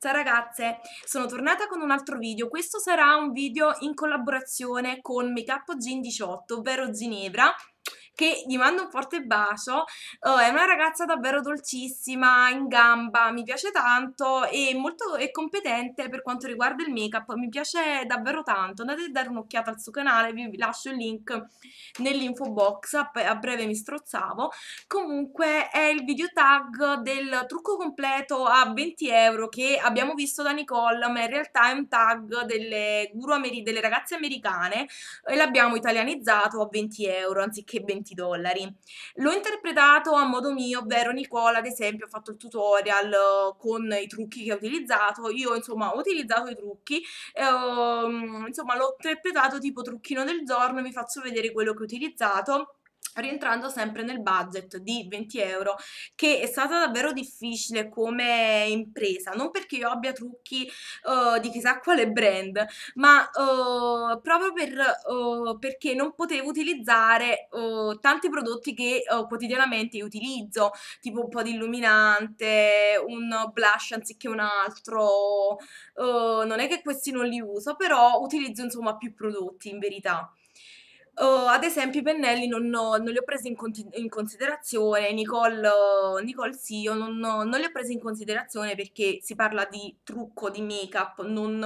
Ciao ragazze, sono tornata con un altro video, questo sarà un video in collaborazione con Makeup Gin 18, ovvero Ginevra, che gli mando un forte bacio. Oh, è una ragazza davvero dolcissima, in gamba, mi piace tanto e molto è competente per quanto riguarda il make-up, mi piace davvero tanto. Andate a dare un'occhiata al suo canale, vi lascio il link nell'info box, a breve mi strozzavo. Comunque è il video tag del trucco completo a 20 euro che abbiamo visto da Nicole, ma in realtà è un tag delle, guru ameri- delle ragazze americane e l'abbiamo italianizzato a 20 euro anziché 20 20 dollari. L'ho interpretato a modo mio, ovvero Nicola ad esempio ha fatto il tutorial eh, con i trucchi che ha utilizzato, io insomma ho utilizzato i trucchi, ehm, insomma l'ho interpretato tipo trucchino del giorno, vi faccio vedere quello che ho utilizzato rientrando sempre nel budget di 20 euro che è stata davvero difficile come impresa non perché io abbia trucchi uh, di chissà quale brand ma uh, proprio per, uh, perché non potevo utilizzare tanti prodotti che quotidianamente utilizzo tipo un po' di illuminante un blush anziché un altro non è che questi non li uso però utilizzo insomma più prodotti in verità Uh, ad esempio i pennelli non, ho, non li ho presi in, conti- in considerazione, Nicole, Nicole sì, io non, ho, non, li ho presi in considerazione perché si parla di trucco, di make-up, non,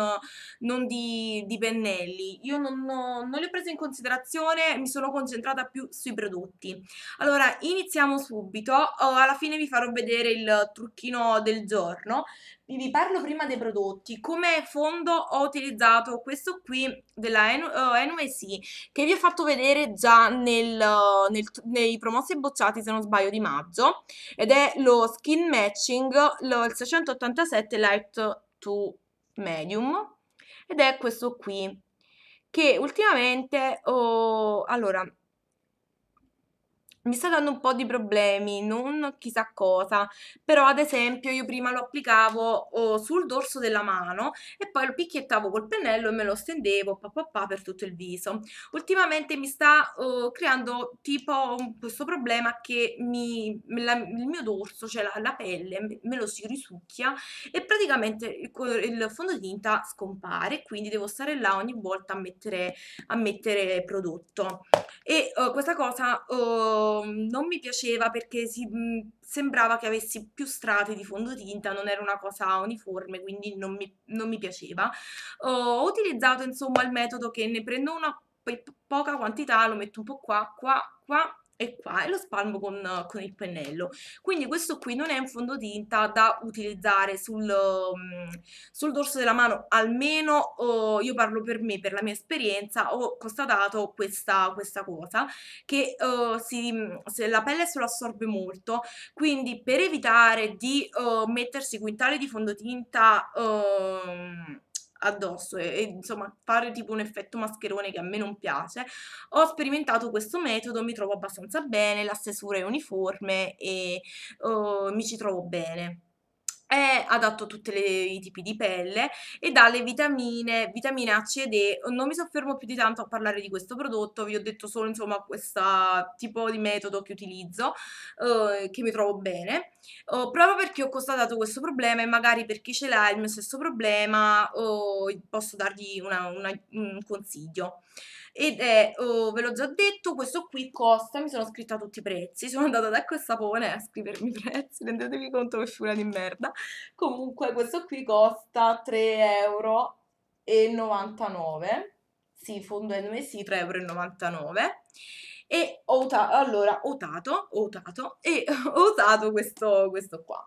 non di, di, pennelli. Io non, ho, non li ho presi in considerazione, mi sono concentrata più sui prodotti. Allora, iniziamo subito, uh, alla fine vi farò vedere il trucchino del giorno, vi parlo prima dei prodotti. Come fondo ho utilizzato questo qui della NYC eh, che vi ho fatto vedere già nel, nel, nei promossi bocciati, se non sbaglio, di maggio. Ed è lo Skin Matching, lo, il 687 Light to Medium. Ed è questo qui, che ultimamente... Oh, allora, mi sta dando un po' di problemi, non chissà cosa, però ad esempio io prima lo applicavo oh, sul dorso della mano e poi lo picchiettavo col pennello e me lo stendevo pa, pa, pa, per tutto il viso. Ultimamente mi sta oh, creando tipo questo problema che mi, la, il mio dorso, cioè la, la, pelle, me lo si risucchia e praticamente il, il, fondotinta scompare, quindi devo stare là ogni volta a mettere, a mettere prodotto. E oh, questa cosa oh, non mi piaceva perché si, sembrava che avessi più strati di fondotinta, non era una cosa uniforme, quindi non mi, non mi piaceva. ho utilizzato insomma il metodo che ne prendo una poca quantità, lo metto un po' qua, qua, qua e qua e lo spalmo con, con, il pennello quindi questo qui non è un fondotinta da utilizzare sul, mm, sul dorso della mano almeno oh, io parlo per me per la mia esperienza ho constatato questa, questa cosa che oh, si, se la pelle se lo assorbe molto quindi per evitare di oh, mettersi quintali di fondotinta oh, addosso e, e, insomma fare tipo un effetto mascherone che a me non piace. Ho sperimentato questo metodo, mi trovo abbastanza bene, la stesura è uniforme e uh, mi ci trovo bene è eh, adatto a tutti i tipi di pelle e dà le vitamine, vitamine C ed E. Non mi soffermo più di tanto a parlare di questo prodotto, vi ho detto solo insomma questo tipo di metodo che utilizzo, eh, che mi trovo bene, oh, proprio perché ho constatato questo problema e magari per chi ce l'ha il mio stesso problema oh, posso dargli una, una, un consiglio ed è, oh, ve l'ho già detto, questo qui costa, mi sono scritta tutti i prezzi, sono andata da ecco il sapone a scrivermi i prezzi, rendetevi conto che figura di merda. Comunque questo qui costa 3,99 euro, sì, fondo NMC sì, 3,99 euro e ho usato, allora, ho usato, ho usato, e ho usato questo, questo qua.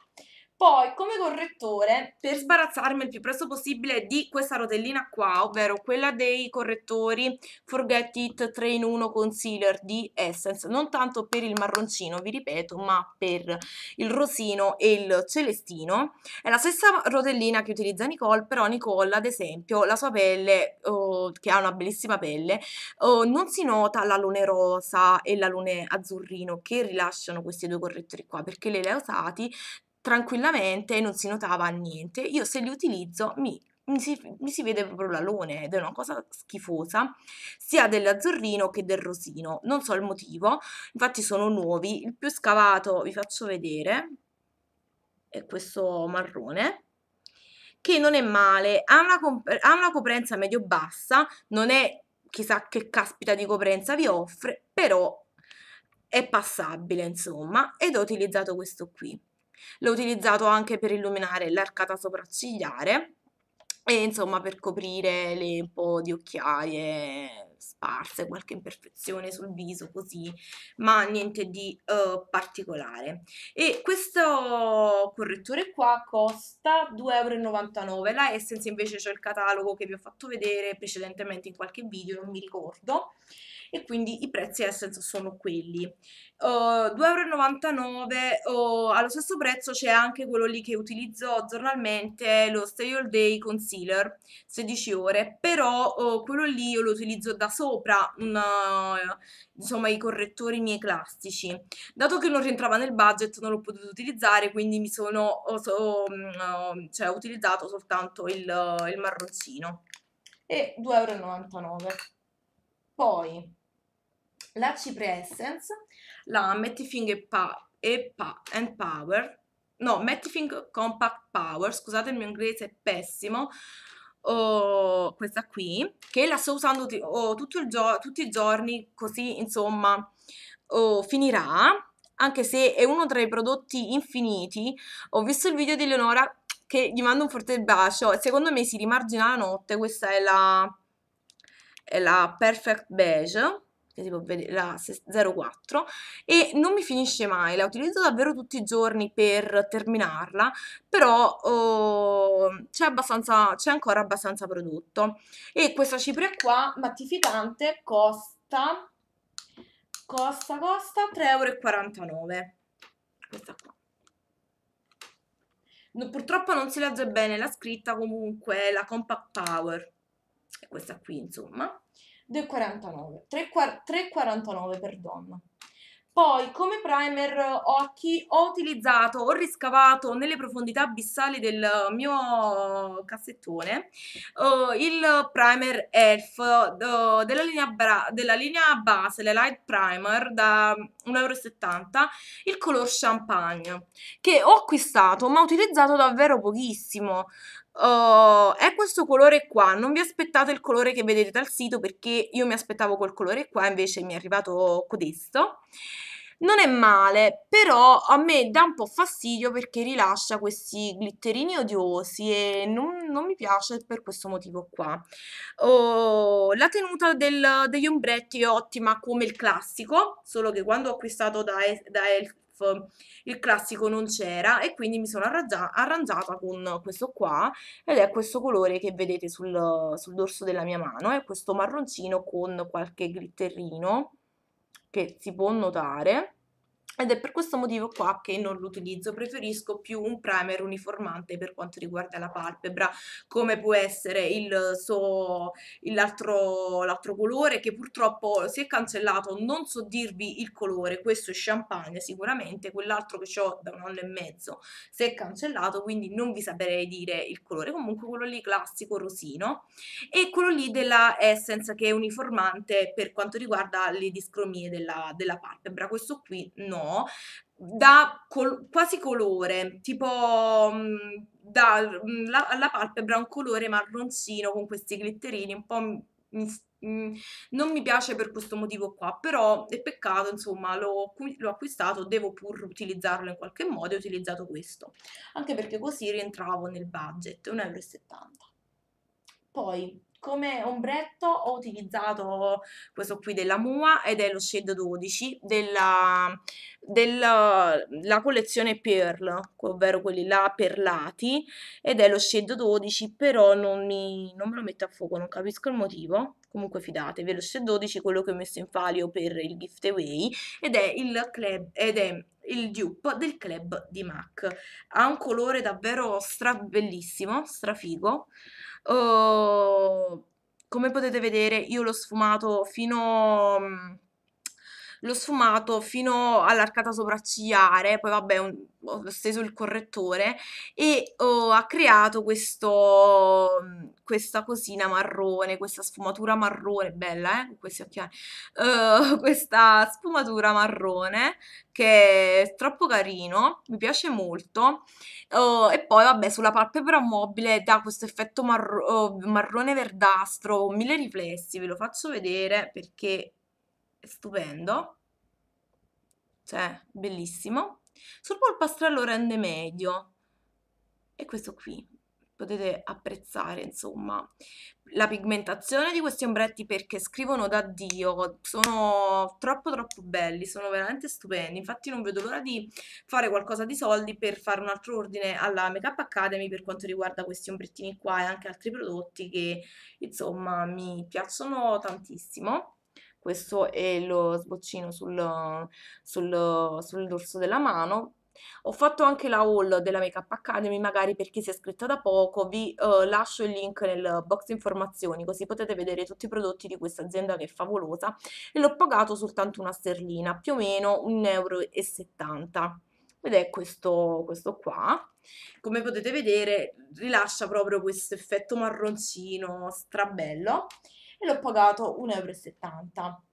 Poi, come correttore, per mm. sbarazzarmi il più presto possibile di questa rotellina qua, ovvero quella dei correttori Forget It 3 in 1 Concealer di Essence, non tanto per il marroncino, vi ripeto, ma per il rosino e il celestino. È la stessa rotellina che utilizza Nicole, però Nicole, ad esempio, la sua pelle, oh, che ha una bellissima pelle, oh, non si nota la lune rosa e la lune azzurrino che rilasciano questi due correttori qua, perché lei le ha usati tranquillamente non si notava niente. Io se li utilizzo mi, mi, si, mi si, vede proprio l'alone ed è una cosa schifosa, sia dell'azzurrino che del rosino. Non so il motivo, infatti sono nuovi. Il più scavato vi faccio vedere è questo marrone che non è male, ha una, ha una coprenza medio-bassa, non è chissà che caspita di coprenza vi offre, però è passabile insomma ed ho utilizzato questo qui. L'ho utilizzato anche per illuminare l'arcata sopraccigliare e insomma per coprire le un po' di occhiaie sparse, qualche imperfezione sul viso così, ma niente di uh, particolare. E questo correttore qua costa 2,99 euro, la Essence invece c'è il catalogo che vi ho fatto vedere precedentemente in qualche video, non mi ricordo e quindi i prezzi Essence sono quelli. Uh, 2,99€ uh, allo stesso prezzo c'è anche quello lì che utilizzo giornalmente, lo Stay All Day Concealer, 16 ore, però uh, quello lì io lo utilizzo da sopra, una, eh, insomma i correttori miei classici. Dato che non rientrava nel budget non l'ho potuto utilizzare, quindi mi sono oh, so, um, cioè, utilizzato soltanto il, il marroncino e 2,99€ poi la Cipre Essence, la Mettifing pa e, pa and Power, no, Finger Compact Power, scusate il mio inglese è pessimo, oh, questa qui, che la sto usando oh, tutti i giorni, così insomma oh, finirà, anche se è uno tra i prodotti infiniti, ho visto il video di Eleonora che gli mando un forte bacio, secondo me si rimargina la notte, questa è la è la Perfect Beige che si può vedere, la 04, e non mi finisce mai, la utilizzo davvero tutti i giorni per terminarla, però oh, c'è, abbastanza, c'è ancora abbastanza prodotto. E questa cipria qua, mattificante, costa, costa, costa 3,49 euro. Questa qua. No, purtroppo non si legge bene la scritta, comunque la Compact Power questa qui insomma, del 49, 3,49 per donna. Poi come primer occhi ho utilizzato, ho riscavato nelle profondità abissali del mio cassettone uh, il primer ELF uh, della, linea della linea base, le Light Primer da 1,70 euro, il color champagne che ho acquistato ma ho utilizzato davvero pochissimo uh, è questo colore qua, non vi aspettate il colore che vedete dal sito perché io mi aspettavo quel colore qua, invece mi è arrivato questo. Non è male, però a me dà un po' fastidio perché rilascia questi glitterini odiosi e non, non mi piace per questo motivo qua. Oh, la tenuta del, degli ombretti è ottima come il classico, solo che quando ho acquistato da, da Elf surf. Il classico non c'era e quindi mi sono arrangia- arrangiata con questo qua ed è questo colore che vedete sul, sul dorso della mia mano, è questo marroncino con qualche glitterino che si può notare ed è per questo motivo qua che non lo utilizzo, preferisco più un primer uniformante per quanto riguarda la palpebra, come può essere l'altro so, colore che purtroppo si è cancellato, non so dirvi il colore, questo è champagne sicuramente, quell'altro che ho da un anno e mezzo si è cancellato, quindi non vi saprei dire il colore, comunque quello lì classico rosino e quello lì della Essence che è uniformante per quanto riguarda le discromie della, della palpebra, questo qui no da col- quasi colore, tipo mm, dalla mm, palpebra un colore marroncino con questi glitterini un po'... M- mm, m- non mi piace per questo motivo qua, però è peccato, insomma, l'ho, l'ho acquistato, devo pur utilizzarlo in qualche modo e ho utilizzato questo, anche perché così rientravo nel budget, 1,70 euro. Poi, come ombretto ho utilizzato questo qui della Mua ed è lo shade 12 della, della collezione Pearl, ovvero quelli là perlati ed è lo shade 12 però non, mi, non me lo metto a fuoco, non capisco il motivo comunque fidatevi, è lo shade 12 quello che ho messo in falio per il giveaway ed è il club, ed è il dupe del club di MAC ha un colore davvero stra bellissimo, strafigo Oh, come potete vedere io l'ho sfumato fino mhmm, l'ho sfumato fino all'arcata sopraccigliare, poi vabbè un, ho steso il correttore e ho, ha creato questo, mm, questa cosina marrone, questa sfumatura marrone, bella eh, con questi occhiali, uh, questa sfumatura marrone che è troppo carino, mi piace molto uh, e poi vabbè sulla palpebra mobile dà questo effetto marro oh, marrone verdastro, mille riflessi, ve lo faccio vedere perché stupendo, cioè bellissimo. Sul polpastrello rende meglio, e questo qui, potete apprezzare insomma la pigmentazione di questi ombretti perché scrivono da dio sono troppo troppo belli sono veramente stupendi infatti non vedo l'ora di fare qualcosa di soldi per fare un altro ordine alla Make Academy per quanto riguarda questi ombrettini qua e anche altri prodotti che insomma mi piacciono tantissimo questo è lo sboccino sul, sul, sul dorso della mano ho fatto anche la haul della Makeup Academy, magari per chi si è iscritto da poco, vi eh, lascio il link nel box informazioni, così potete vedere tutti i prodotti di questa azienda che è favolosa e l'ho pagato soltanto una sterlina, più o meno 1,70 euro. Ed è questo, questo qua come potete vedere rilascia proprio questo effetto marroncino strabello e l'ho pagato 1,70 euro.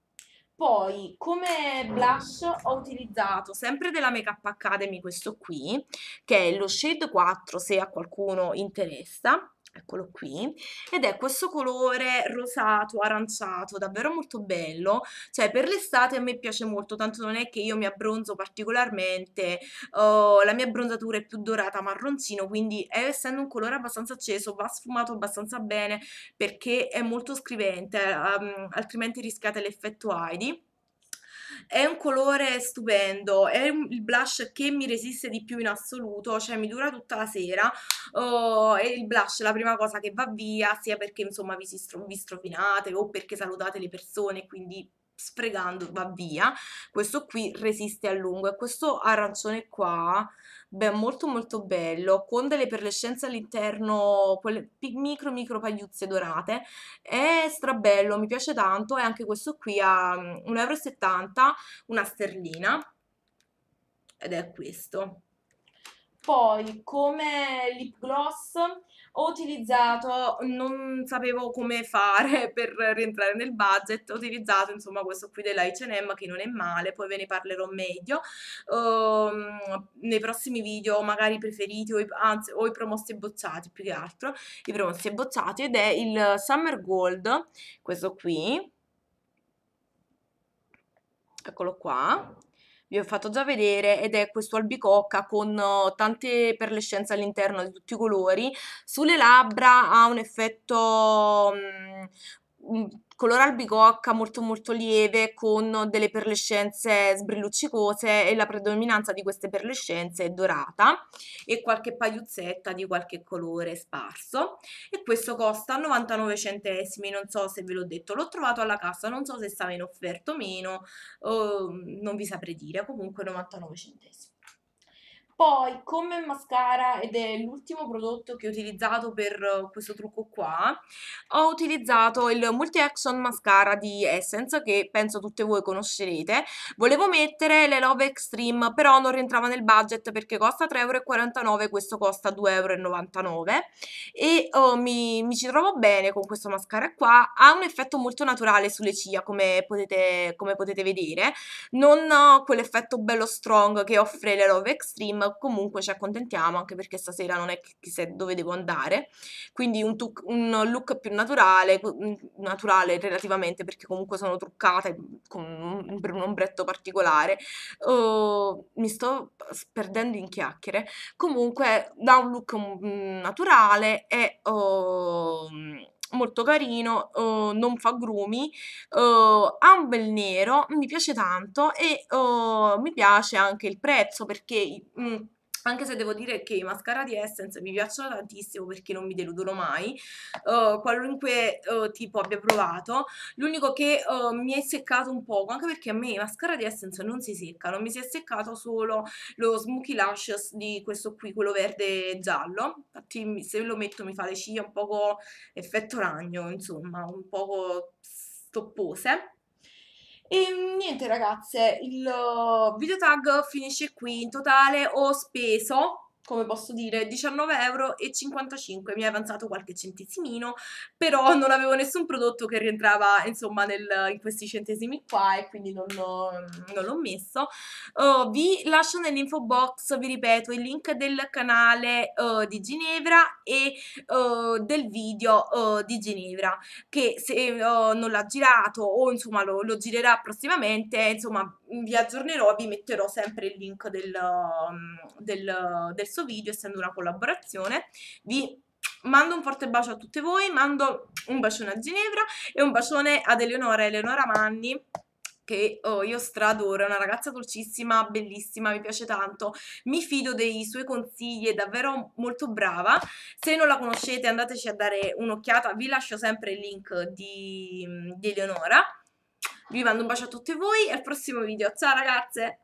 Poi come blush ho utilizzato sempre della Makeup Academy questo qui, che è lo Shade 4 se a qualcuno interessa, eccolo qui, ed è questo colore rosato, aranciato, davvero molto bello, cioè per l'estate a me piace molto, tanto non è che io mi abbronzo particolarmente, uh, la mia abbronzatura è più dorata marroncino, quindi eh, essendo un colore abbastanza acceso va sfumato abbastanza bene perché è molto scrivente, um, altrimenti rischiate l'effetto Heidi è un colore stupendo, è il blush che mi resiste di più in assoluto, cioè mi dura tutta la sera, oh, e il blush la prima cosa che va via, sia perché insomma vi, si stro- vi strofinate o perché salutate le persone, quindi sfregando va via, questo qui resiste a lungo e questo arancione qua Beh, molto molto bello, con delle perlescenze all'interno, quelle micro micro pagliuzze dorate, è strabello, mi piace tanto e anche questo qui a 1,70 mm, euro, una sterlina, ed è questo. Poi come lip gloss ho utilizzato, non sapevo come fare per rientrare nel budget, ho utilizzato insomma questo qui della H&M che non è male, poi ve ne parlerò meglio um, nei prossimi video magari preferiti o i, anzi o i promossi e bocciati più che altro, i promossi e bocciati ed è il Summer Gold, questo qui, eccolo qua, vi ho fatto già vedere ed è questo albicocca con eh, tante perlescenze all'interno di tutti i colori. Sulle labbra ha un effetto... Mh, mm, mm, colore albicocca molto molto lieve con delle perlescenze sbrilluccicose e la predominanza di queste perlescenze è dorata e qualche pagliuzzetta di qualche colore sparso e questo costa 99 centesimi, non so se ve l'ho detto, l'ho trovato alla cassa, non so se stava in offerto o meno, eh, non vi saprei dire, comunque 99 centesimi. Poi, come mascara, ed è l'ultimo prodotto che ho utilizzato per eh, questo trucco qua, ho utilizzato il Multi Action Mascara di Essence, che penso tutte voi conoscerete. Volevo mettere le Love Extreme, però non rientrava nel budget perché costa 3,49€, questo costa 2,99€. E oh, mi, mi, ci trovo bene con questo mascara qua. Ha un effetto molto naturale sulle ciglia, come potete, come potete vedere. Non quell'effetto bello strong che offre le Love Extreme, comunque ci accontentiamo anche perché stasera non è chissà dove devo andare, quindi un, tuc- un look più naturale, mm, naturale relativamente perché comunque sono truccata e mm, con un ombretto particolare, uh, mi sto perdendo in chiacchiere, comunque da un look mm, naturale e... Uh, molto carino, uh, non fa grumi, uh, ha un bel nero, mi piace tanto e uhm, mi piace anche il prezzo perché... Mh, mhmm, anche se devo dire che i mascara di Essence mi piacciono tantissimo perché non mi deludono mai, uh, qualunque uh, tipo abbia provato, l'unico che uh, mi è seccato un poco, anche perché a me i mascara di Essence non si seccano, mi si è seccato solo lo Smoky Lashes di questo qui, quello verde e giallo, infatti se lo metto mi fa le ciglia un poco effetto ragno, insomma, un poco stoppose e niente ragazze, il uh, video tag finisce qui, in totale ho speso come posso dire, 19,55 euro mi è avanzato qualche centesimino, però non avevo nessun prodotto che rientrava insomma nel, in questi centesimi qua e quindi non, l'ho, non l'ho messo. Uh, vi lascio nell'info box, vi ripeto, il link del canale uh, di Ginevra e uh, del video di Ginevra che se non l'ha girato o insomma lo, lo, girerà prossimamente, insomma vi aggiornerò, vi metterò sempre il link del, mm, del, del stesso video, essendo una collaborazione, vi mando un forte bacio a tutte voi, mando un bacione a Ginevra e un bacione ad Eleonora, Eleonora Manni che oh, io stradoro, è una ragazza dolcissima, bellissima, mi piace tanto, mi fido dei suoi consigli, è davvero molto brava, se non la conoscete andateci a dare un'occhiata, vi lascio sempre il link di, di Eleonora, vi mando un bacio a tutti voi e al prossimo video, ciao ragazze!